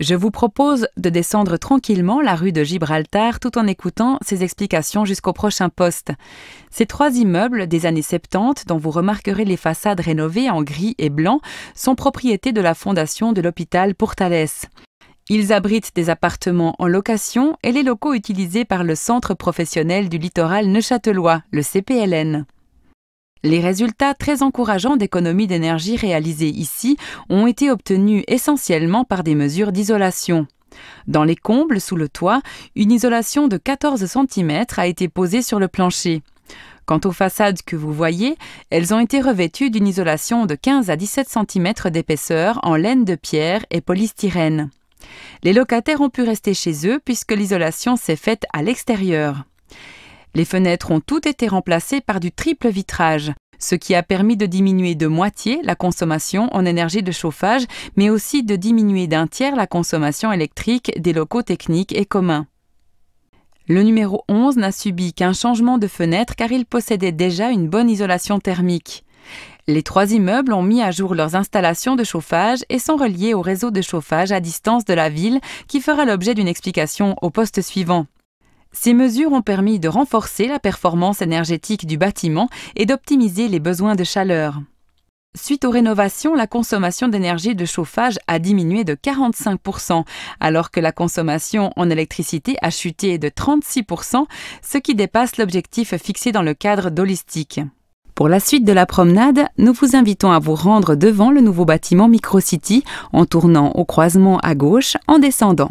Je vous propose de descendre tranquillement la rue de Gibraltar tout en écoutant ses explications jusqu'au prochain poste. Ces trois immeubles des années 70, dont vous remarquerez les façades rénovées en gris et blanc, sont propriétés de la fondation de l'hôpital Portales. Ils abritent des appartements en location et les locaux utilisés par le Centre professionnel du littoral neuchâtelois, le CPLN. Les résultats très encourageants d'économie d'énergie réalisés ici ont été obtenus essentiellement par des mesures d'isolation. Dans les combles, sous le toit, une isolation de 14 cm a été posée sur le plancher. Quant aux façades que vous voyez, elles ont été revêtues d'une isolation de 15 à 17 cm d'épaisseur en laine de pierre et polystyrène. Les locataires ont pu rester chez eux puisque l'isolation s'est faite à l'extérieur. Les fenêtres ont toutes été remplacées par du triple vitrage, ce qui a permis de diminuer de moitié la consommation en énergie de chauffage, mais aussi de diminuer d'un tiers la consommation électrique des locaux techniques et communs. Le numéro 11 n'a subi qu'un changement de fenêtre car il possédait déjà une bonne isolation thermique. Les trois immeubles ont mis à jour leurs installations de chauffage et sont reliés au réseau de chauffage à distance de la ville qui fera l'objet d'une explication au poste suivant. Ces mesures ont permis de renforcer la performance énergétique du bâtiment et d'optimiser les besoins de chaleur. Suite aux rénovations, la consommation d'énergie de chauffage a diminué de 45%, alors que la consommation en électricité a chuté de 36%, ce qui dépasse l'objectif fixé dans le cadre d'Holistique. Pour la suite de la promenade, nous vous invitons à vous rendre devant le nouveau bâtiment Microcity en tournant au croisement à gauche en descendant.